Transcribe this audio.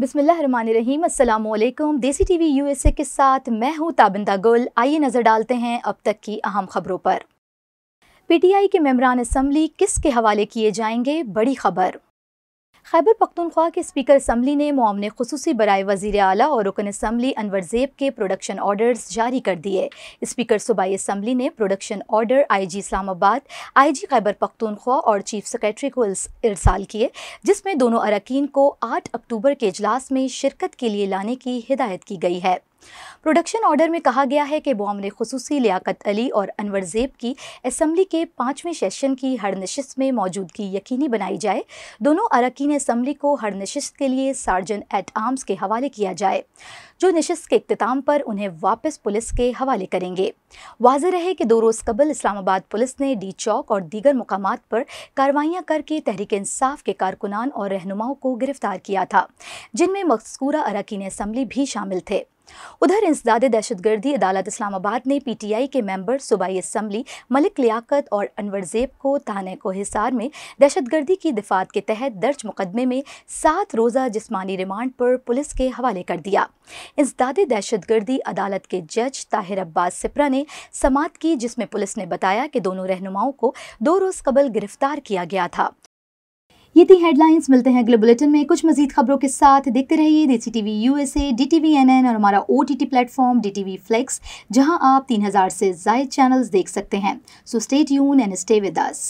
बिसमीम अल्लाम देसी टीवी यूएसए के साथ मैं हूं ताबिंदा गुल आइए नज़र डालते हैं अब तक की अहम खबरों पर पीटीआई के मेम्बरान असम्बली किसके हवाले किए जाएंगे बड़ी खबर खैबर पख्तनख्वा के स्पीकर असम्बली ने मामन खसूसी बरए वजीर अली और रुकन असम्बली अनवर जेब के प्रोडक्शन ऑर्डर्स जारी कर दिए स्पीकर सूबाई असम्बली ने production order I G Islamabad I G Khyber Pakhtunkhwa और चीफ सेक्रेटरी को इरसाल किए जिसमें दोनों अरकान को आठ अक्टूबर के अजलास में शिरकत के लिए लाने की हिदायत की गई है प्रोडक्शन ऑर्डर में कहा गया है कि बॉम ने खसूसी लियाकत अली और अनवर जेब की असम्बली के पाँचवें सेशन की हर नशस्त में मौजूदगी यकीनी बनाई जाए दोनों अरकान असम्बली को हर नशस्त के लिए सार्जन एट आर्म्स के हवाले किया जाए जो नशस्त के अख्ताम पर उन्हें वापस पुलिस के हवाले करेंगे वाज रहे कि दो रोज़ कबल इस्लामाबाद पुलिस ने डी चौक और दीगर मकाम पर कार्रवाइयाँ करके तहरीक इंसाफ के कारकुनान और रहनुमाओं को गिरफ्तार किया था जिनमें मकसूरा अरकान असम्बली भी शामिल थे उधर इंसदाद दहशतगर्दी अदालत इस्लामाबाद ने पीटीआई के मेंबर सूबाई असम्बली मलिक लियाकत और अनवर जेब को थाने को हिसार में दहशतगर्दी की दिफात के तहत दर्ज मुकदमे में सात रोज़ा जिस्मानी रिमांड पर पुलिस के हवाले कर दिया इंसदाद दहशतगर्दी अदालत के जज ताहिर अब्बास सिप्रा ने समात की जिसमें पुलिस ने बताया कि दोनों रहनुमाओं को दो रोज़ कबल गिरफ्तार किया गया था ये थी हेडलाइंस मिलते हैं अगले बुलेटिन में कुछ मजीद खबरों के साथ देखते रहिए देसी टीवी यूएसए डीटीवी एनएन और हमारा ओटीटी प्लेटफॉर्म डीटीवी फ्लेक्स जहां आप 3000 से जायद चैनल्स देख सकते हैं so stay tune and stay with us